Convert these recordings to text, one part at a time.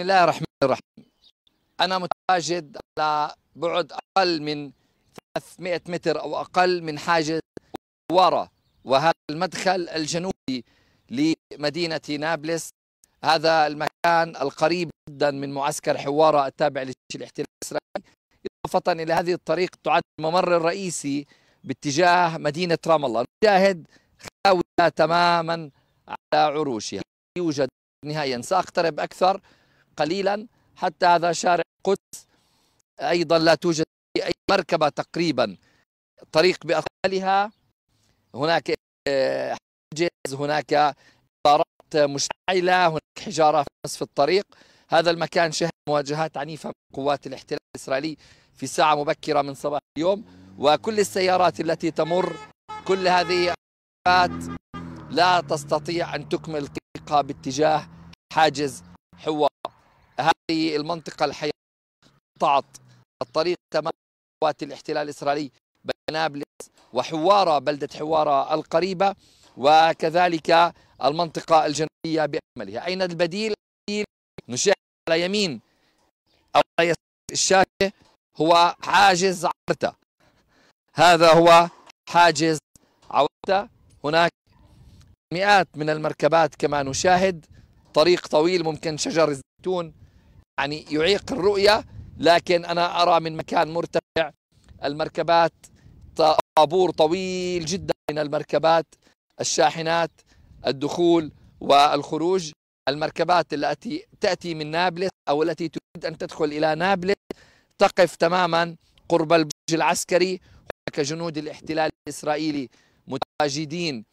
بسم الله الرحمن الرحيم أنا متواجد على بعد أقل من 300 متر أو أقل من حاجز وراء وهذا المدخل الجنوبي لمدينة نابلس هذا المكان القريب جدا من معسكر حوارة التابع للجيش الاحتلال الإسرائيلي إضافة إلى هذه الطريق تعد الممر الرئيسي باتجاه مدينة رام الله نشاهد خاوية تماما على عروشها يوجد نهائيا سأقترب أكثر قليلا حتى هذا شارع القدس أيضا لا توجد أي مركبة تقريبا طريق بأقوالها هناك آه، حجز هناك طارات مشتعلة هناك حجارة في نصف الطريق هذا المكان شهد مواجهات عنيفة من قوات الاحتلال الإسرائيلي في ساعة مبكرة من صباح اليوم وكل السيارات التي تمر كل هذه لا تستطيع أن تكمل طريقها باتجاه حاجز حوار هذه المنطقة الحية قطعت الطريق تماما قوات الاحتلال الإسرائيلي بين نابلس وحوارة بلدة حوارة القريبة وكذلك المنطقة الجنوبية بأكملها أين البديل؟ نشاهد على يمين أو على يسار الشاشة هو حاجز عورتا هذا هو حاجز عورتا هناك مئات من المركبات كما نشاهد طريق طويل ممكن شجر الزيتون يعني يعيق الرؤية لكن أنا أرى من مكان مرتفع المركبات طابور طويل جدا من المركبات الشاحنات الدخول والخروج المركبات التي تأتي من نابلس أو التي تريد أن تدخل إلى نابلس تقف تماما قرب البرج العسكري هناك جنود الاحتلال الإسرائيلي متواجدين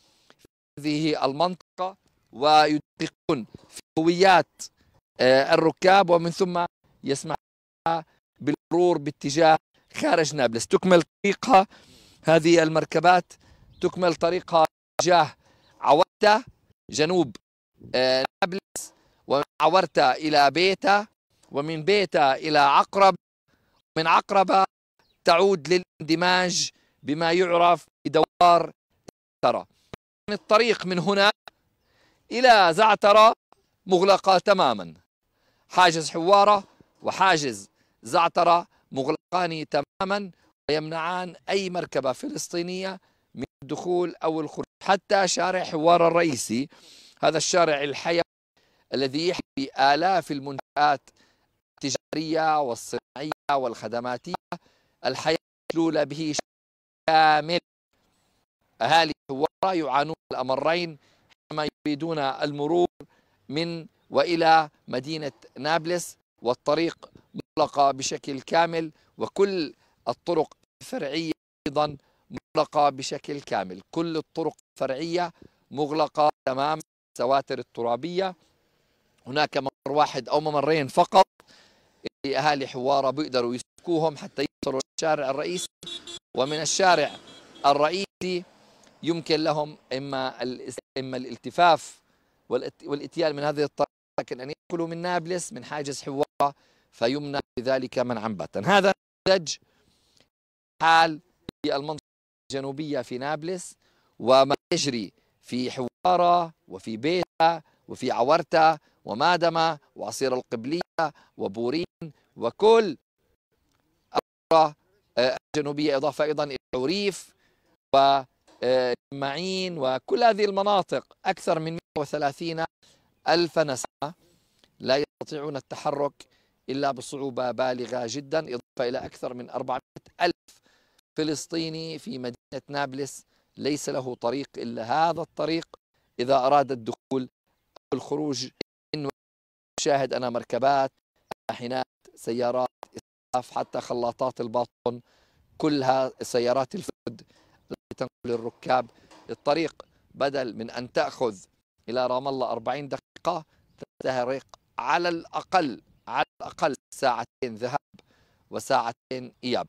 في هذه المنطقة ويدققون في هويات آه، الركاب ومن ثم يسمح بالمرور باتجاه خارج نابلس تكمل طريقها هذه المركبات تكمل طريقها باتجاه عورتا جنوب آه، نابلس ومن عورتا إلى بيتا ومن بيتا إلى عقرب من عقربة تعود للاندماج بما يعرف بدوار زعترة الطريق من هنا إلى زعترة مغلقة تماما حاجز حوارة وحاجز زعترة مغلقان تماما ويمنعان أي مركبة فلسطينية من الدخول أو الخروج حتى شارع حوار الرئيسي هذا الشارع الحيوي الذي يحوي آلاف المنشآت التجارية والصناعية والخدماتية الحياة مسلولة به كامل أهالي حوارة يعانون الأمرين حينما يريدون المرور من والى مدينه نابلس والطريق مغلقه بشكل كامل وكل الطرق الفرعيه ايضا مغلقه بشكل كامل كل الطرق الفرعيه مغلقه تمام السواتر الترابيه هناك ممر واحد او ممرين فقط اللي اهالي حواره بيقدروا يسلكوهم حتى يصلوا للشارع الرئيسي ومن الشارع الرئيسي يمكن لهم اما اما الالتفاف والاتيال من هذه الطريقه لكن أن يأكلوا من نابلس من حاجز حوارة فيمنع بذلك منعا باتا هذا نموذج حال في المنطقة الجنوبية في نابلس وما يجري في حوارة وفي بيتا وفي عورتا ومادمة وعصير القبلية وبورين وكل آه، الجنوبية إضافة أيضا إلى عريف ومعين آه، وكل هذه المناطق أكثر من 130 ألف نسمة لا يستطيعون التحرك إلا بصعوبة بالغة جدا إضافة إلى أكثر من 400 ألف فلسطيني في مدينة نابلس ليس له طريق إلا هذا الطريق إذا أراد الدخول أو الخروج إن شاهد أنا مركبات شاحنات سيارات إسعاف حتى خلاطات الباطن كلها سيارات الفرد التي تنقل الركاب الطريق بدل من أن تأخذ إلى رام الله 40 دقيقة تستغرق على الأقل على الأقل ساعتين ذهاب وساعتين إياب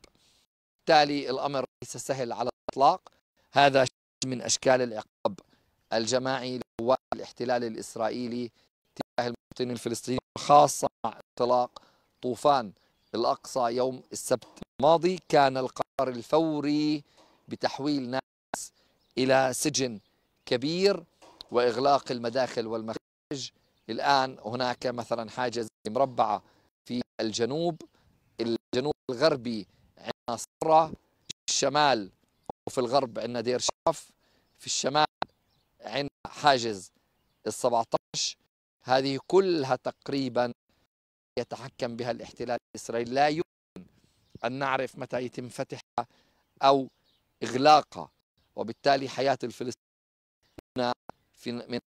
بالتالي الأمر ليس سهل على الإطلاق هذا شكل من أشكال العقاب الجماعي لقوات الاحتلال الإسرائيلي تجاه المواطنين الفلسطينيين خاصة مع انطلاق طوفان الأقصى يوم السبت الماضي كان القرار الفوري بتحويل ناس إلى سجن كبير وإغلاق المداخل والمخارج الآن هناك مثلا حاجة مربعة في الجنوب الجنوب الغربي عندنا صرة في الشمال وفي الغرب عندنا دير شرف في الشمال عندنا حاجز ال 17 هذه كلها تقريبا يتحكم بها الاحتلال الإسرائيلي لا يمكن أن نعرف متى يتم فتحها أو إغلاقها وبالتالي حياة الفلسطينيين في من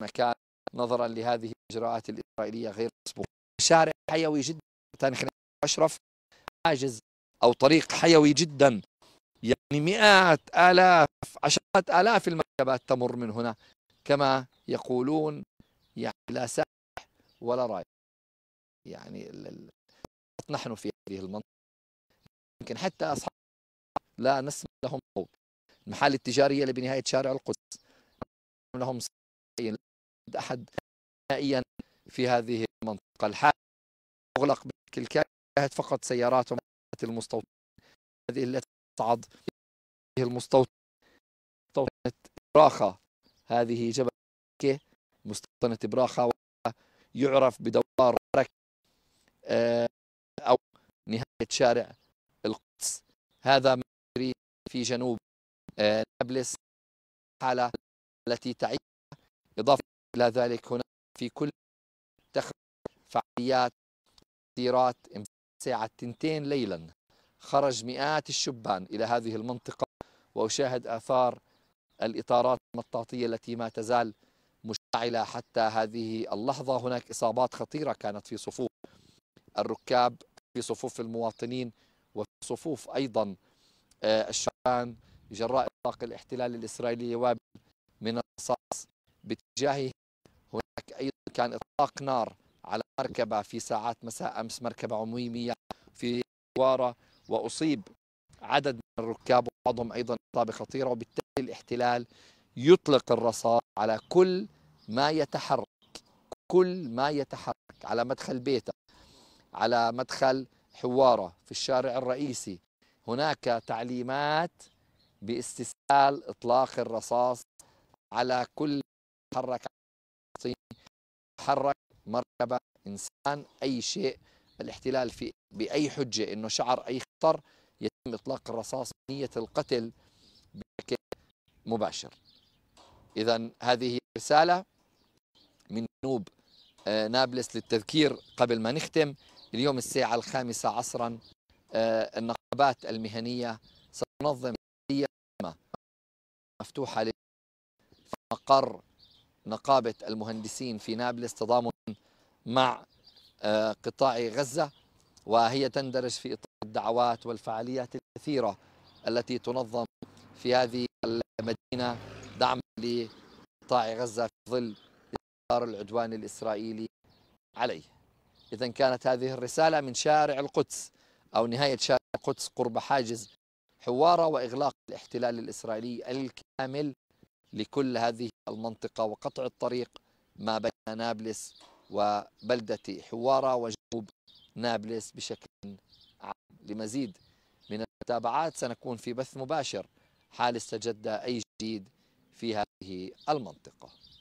مكان نظرا لهذه الإجراءات الإسرائيلية غير مسبوقة شارع حيوي جدا تاريخ أشرف حاجز أو طريق حيوي جدا يعني مئات آلاف عشرات آلاف المركبات تمر من هنا كما يقولون يعني لا ساح ولا رايح يعني نحن في هذه المنطقة يمكن حتى أصحاب لا نسمع لهم صوت المحال التجارية اللي بنهاية شارع القدس لهم صوت أحد نهائيا في هذه المنطقة الحال مغلق بشكل كامل فقط سيارات ومحطات المستوطنين هذه التي تصعد هذه المستوطنة مستوطنة براخة هذه جبل مستوطنة براخة يعرف بدوار بركة آه، أو نهاية شارع القدس هذا ما في جنوب آه، نابلس حالة التي تعيش إلى ذلك هنا في كل تخرج فعاليات تأثيرات ساعة تنتين ليلا خرج مئات الشبان إلى هذه المنطقة وأشاهد آثار الإطارات المطاطية التي ما تزال مشتعلة حتى هذه اللحظة هناك إصابات خطيرة كانت في صفوف الركاب في صفوف المواطنين وفي صفوف أيضا آه، الشبان جراء إطلاق الاحتلال الإسرائيلي من الرصاص باتجاهه هناك أيضا كان إطلاق نار على مركبة في ساعات مساء أمس مركبة عمومية في واره وأصيب عدد من الركاب وبعضهم أيضا إصابة خطيرة وبالتالي الاحتلال يطلق الرصاص على كل ما يتحرك كل ما يتحرك على مدخل بيته على مدخل حوارة في الشارع الرئيسي هناك تعليمات باستسهال إطلاق الرصاص على كل تحرك يعطي تحرك مركبة إنسان أي شيء الاحتلال في بأي حجة إنه شعر أي خطر يتم إطلاق الرصاص نية القتل بشكل مباشر إذا هذه رسالة من جنوب آه، نابلس للتذكير قبل ما نختم اليوم الساعة الخامسة عصرا آه، النقابات المهنية ستنظم مفتوحة للمقر مقر نقابة المهندسين في نابلس تضامن مع آه، قطاع غزة وهي تندرج في إطار الدعوات والفعاليات الكثيرة التي تنظم في هذه المدينة دعما لقطاع غزة في ظل إطار العدوان الإسرائيلي عليه إذا كانت هذه الرسالة من شارع القدس أو نهاية شارع القدس قرب حاجز حوارة وإغلاق الاحتلال الإسرائيلي الكامل لكل هذه المنطقة وقطع الطريق ما بين نابلس وبلدة حوارة وجنوب نابلس بشكل عام لمزيد من المتابعات سنكون في بث مباشر حال استجد أي جديد في هذه المنطقة